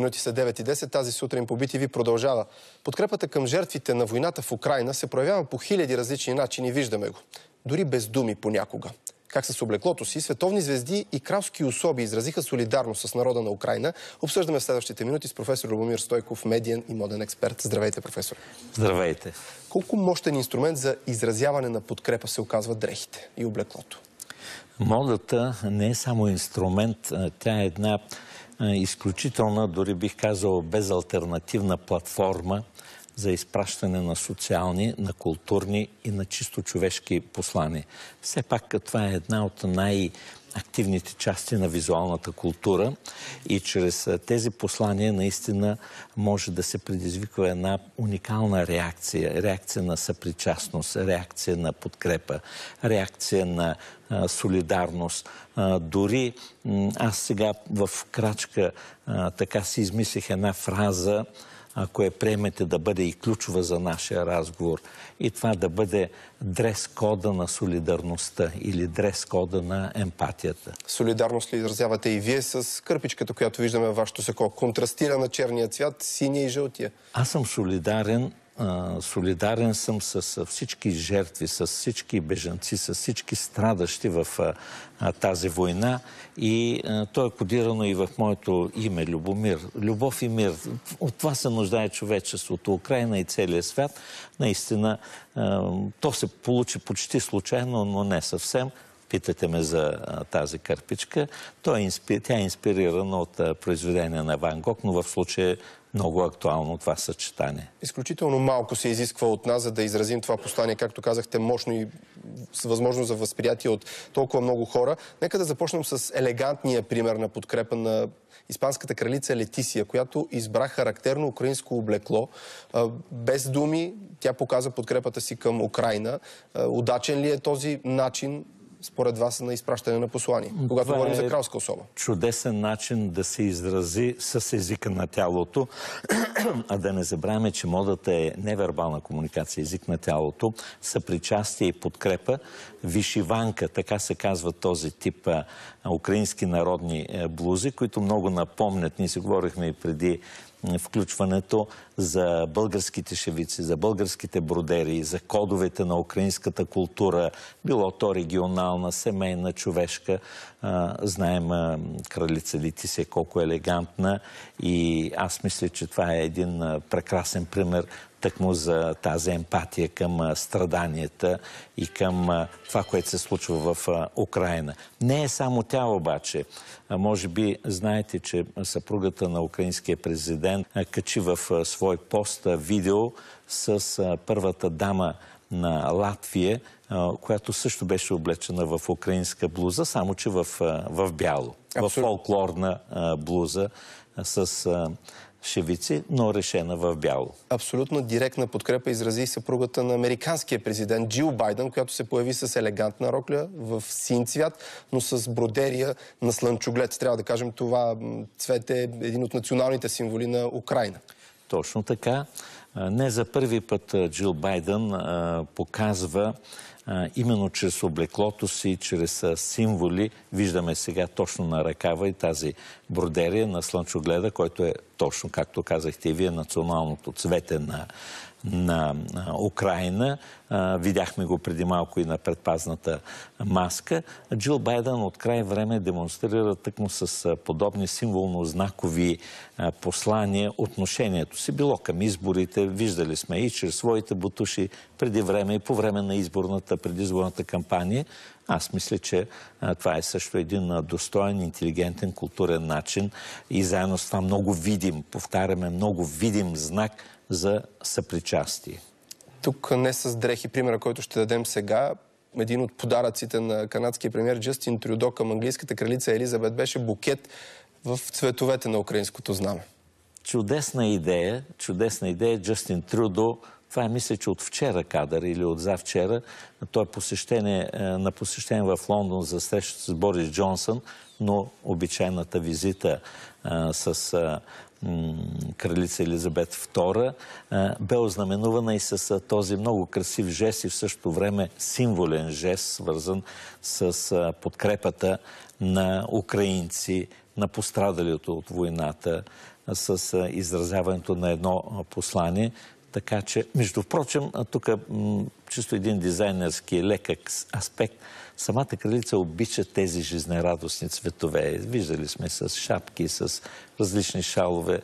Минути са 9 и 10. Тази сутрин по BTV продължава. Подкрепата към жертвите на войната в Украина се проявява по хиляди различни начини. Виждаме го. Дори без думи понякога. Как с облеклото си, световни звезди и кралски особи изразиха солидарност с народа на Украина, обсъждаме в следващите минути с професор Любомир Стойков, медиен и моден експерт. Здравейте, професор. Здравейте. Колко мощен инструмент за изразяване на подкрепа се оказва дрехите и облеклото? Модата не е само инструмент, тя е една е, изключителна, дори бих казал безалтернативна платформа, за изпращане на социални, на културни и на чисто човешки послания. Все пак това е една от най- активните части на визуалната култура и чрез тези послания наистина може да се предизвиква една уникална реакция. Реакция на съпричастност, реакция на подкрепа, реакция на солидарност. дори аз сега в крачка така си измислих една фраза, ако я приемете да бъде и ключова за нашия разговор, и това да бъде дрес-кода на солидарността или дрес-кода на емпатията. Солидарност ли изразявате и вие с кърпичката, която виждаме в вашето сако? Контрастира на черния цвят, синия и жълтия. Аз съм солидарен солидарен съм с всички жертви, с всички бежанци, с всички страдащи в тази война и то е кодирано и в моето име Любомир. Любов и мир. От това се нуждае човечеството, Украина и целият свят. Наистина, то се получи почти случайно, но не съвсем. Питате ме за тази кърпичка. Е тя е инспирирана от произведения произведение на Ван Гог, но в случая е много актуално това съчетание. Изключително малко се изисква от нас, за да изразим това послание, както казахте, мощно и с възможност за възприятие от толкова много хора. Нека да започнем с елегантния пример на подкрепа на испанската кралица Летисия, която избра характерно украинско облекло. Без думи тя показа подкрепата си към Украина. Удачен ли е този начин според вас на изпращане на послание, когато Това говорим за е кралска особа? Чудесен начин да се изрази с езика на тялото, а да не забравяме, че модата е невербална комуникация, език на тялото, съпричастие и подкрепа, вишиванка, така се казва този тип а, украински народни а, е, блузи, които много напомнят, ние си говорихме и преди включването за българските шевици, за българските бродери, за кодовете на украинската култура, било то регионална, семейна, човешка. знаем кралица Литисия е колко елегантна и аз мисля, че това е един прекрасен пример тъкмо за тази емпатия към страданията и към това, което се случва в Украина. Не е само тя обаче. Може би знаете, че съпругата на украинския президент качи в свой пост видео с първата дама на Латвия, която също беше облечена в украинска блуза, само че в, в бяло. Абсолютно. В фолклорна блуза с шевици, но решена в бяло. Абсолютно директна подкрепа изрази съпругата на американския президент Джил Байден, която се появи с елегантна рокля в син цвят, но с бродерия на слънчоглед. Трябва да кажем, това цвет е един от националните символи на Украина. Точно така. Не за първи път Джил Байден показва именно чрез облеклото си, чрез символи. Виждаме сега точно на ръкава и тази бродерия на слънчогледа, който е точно, както казахте и вие, националното цвете на, на Украина. Видяхме го преди малко и на предпазната маска. Джил Байден от край време демонстрира тъкмо с подобни символно-знакови послания отношението си, било към изборите, Знаете, виждали сме и чрез своите бутуши преди време и по време на изборната, предизборната кампания. Аз мисля, че това е също един достоен, интелигентен, културен начин и заедно с това много видим, повтаряме, много видим знак за съпричастие. Тук не с дрехи, примера, който ще дадем сега, един от подаръците на канадския премьер Джастин Трюдо към английската кралица Елизабет беше букет в цветовете на украинското знаме. Чудесна идея, чудесна идея Джастин Трудо, Това е, мисля, че от вчера кадър или от завчера. Той е, е на посещение в Лондон за среща с Борис Джонсън, но обичайната визита е, с е, кралица Елизабет II, бе ознаменувана и с този много красив жест и в същото време символен жест, свързан с подкрепата на украинци, на пострадалито от войната, с изразяването на едно послание. Така че, между впрочем, тук чисто един дизайнерски лекък аспект. Самата кралица обича тези жизнерадостни цветове. Виждали сме с шапки, с различни шалове.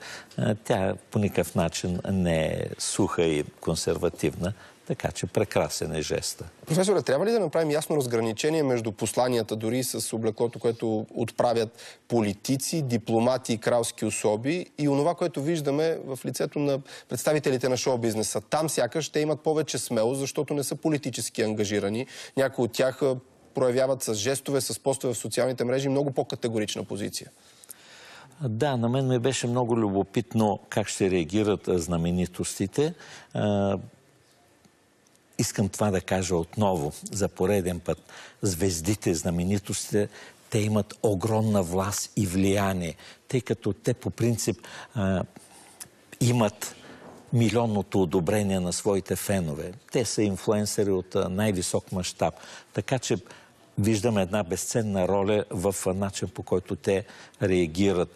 Тя по никакъв начин не е суха и консервативна, така че прекрасен е жеста. Професоре, трябва ли да направим ясно разграничение между посланията, дори с облеклото, което отправят политици, дипломати и кралски особи и онова, което виждаме в лицето на представителите на шоу-бизнеса? Там сякаш те имат повече смело, защото не са политически ангажирани. Някои от тях проявяват с жестове, с постове в социалните мрежи много по-категорична позиция. Да, на мен ми беше много любопитно как ще реагират знаменитостите искам това да кажа отново, за пореден път. Звездите, знаменитостите, те имат огромна власт и влияние, тъй като те по принцип а, имат милионното одобрение на своите фенове. Те са инфлуенсери от най-висок мащаб. Така че Виждаме една безценна роля в начин по който те реагират.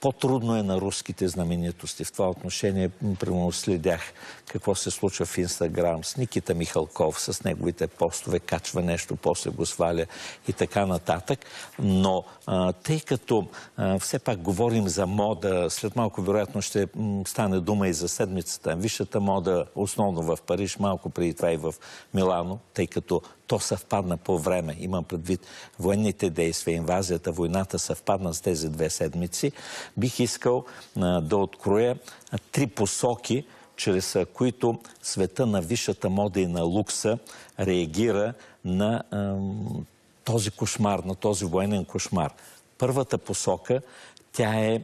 По-трудно е на руските знаменитости. В това отношение, примерно, следях какво се случва в Инстаграм с Никита Михалков, с неговите постове, качва нещо, после го сваля и така нататък. Но тъй като все пак говорим за мода, след малко вероятно ще стане дума и за седмицата. Висшата мода, основно в Париж, малко преди това и в Милано, тъй като то съвпадна по време. Имам предвид военните действия, инвазията, войната съвпадна с тези две седмици. Бих искал а, да откроя а, три посоки, чрез а, които света на висшата мода и на лукса реагира на този кошмар, на този военен кошмар. Първата посока, тя е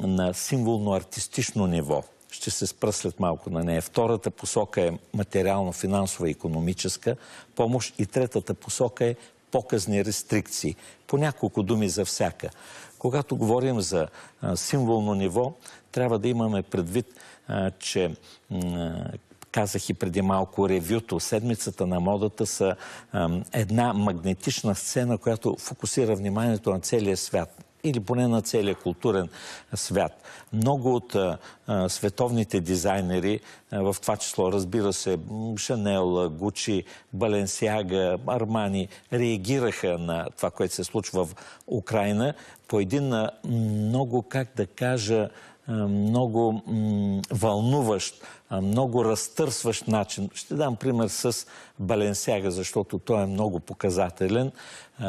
на символно-артистично ниво – ще се спра след малко на нея. Втората посока е материално-финансова и економическа помощ и третата посока е показни рестрикции. По няколко думи за всяка. Когато говорим за символно ниво, трябва да имаме предвид, че казах и преди малко ревюто, седмицата на модата са една магнетична сцена, която фокусира вниманието на целия свят или поне на целия културен свят. Много от световните дизайнери, в това число, разбира се, Шанел, Гучи, Баленсиага, Армани, реагираха на това, което се случва в Украина по един много, как да кажа, е, много вълнуващ, много разтърсващ начин. Ще дам пример с Баленсяга, защото той е много показателен. Е,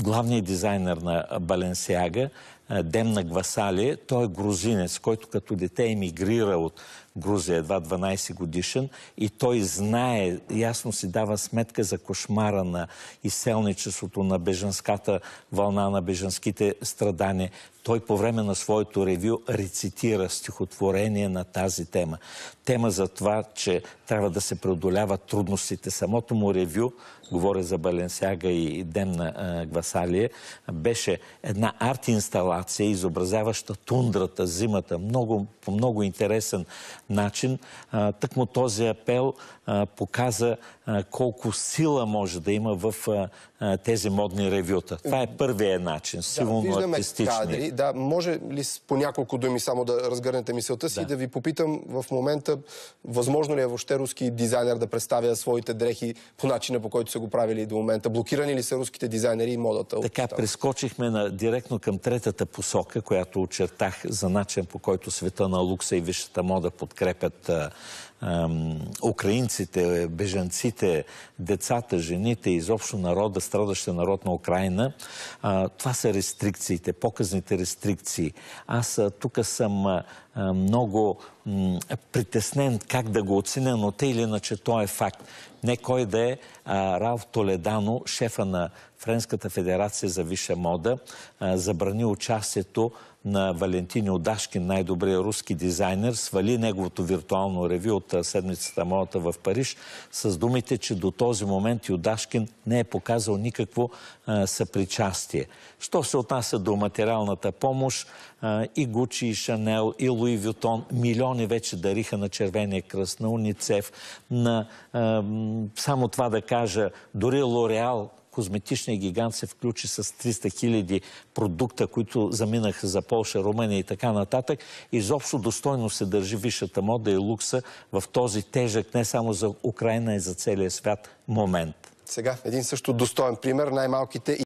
главният дизайнер на Баленсяга е, Демна Гвасали, той е грузинец, който като дете емигрира от Грузия, е едва 12 годишен, и той знае, ясно си дава сметка за кошмара на изселничеството, на беженската вълна, на беженските страдания. Той по време на своето ревю рецитира стихотворение на тази тема. Тема за това, че трябва да се преодоляват трудностите. Самото му ревю, говоря за Баленсяга и ден на Гвасалие, беше една арт-инсталация, изобразяваща тундрата, зимата, много, по много интересен начин. Тъкмо този апел показа колко сила може да има в тези модни ревюта. Това е първия начин, силно да, виждаме кадри. Да, може ли по няколко думи само да разгърнете мисълта си да. и да ви попитам в момента, възможно ли е въобще руски дизайнер да представя своите дрехи по начина по който са го правили до момента? Блокирани ли са руските дизайнери и модата? Така, прескочихме на, директно към третата посока, която очертах за начин по който света на лукса и висшата мода под подкрепят украинците, бежанците, децата, жените, изобщо народа, страдащия народ на Украина. Това са рестрикциите, показните рестрикции. Аз тук съм много притеснен как да го оценя, но те или иначе то е факт. Не кой да е Ралф Толедано, шефа на Френската федерация за висша мода, забрани участието на Валентин Удашкин, най-добрият руски дизайнер, свали неговото виртуално ревю от седмицата моята в Париж с думите, че до този момент Юдашкин не е показал никакво съпричастие. Що се отнася до материалната помощ, и Гучи, и Шанел, и Луи Вютон, милиони вече дариха на Червения кръст, на Уницев, на само това да кажа, дори Лореал козметичният гигант се включи с 300 хиляди продукта, които заминаха за Полша, Румъния и така нататък. Изобщо достойно се държи висшата мода и лукса в този тежък не само за Украина и за целия свят момент. Сега един също достоен пример. Най-малките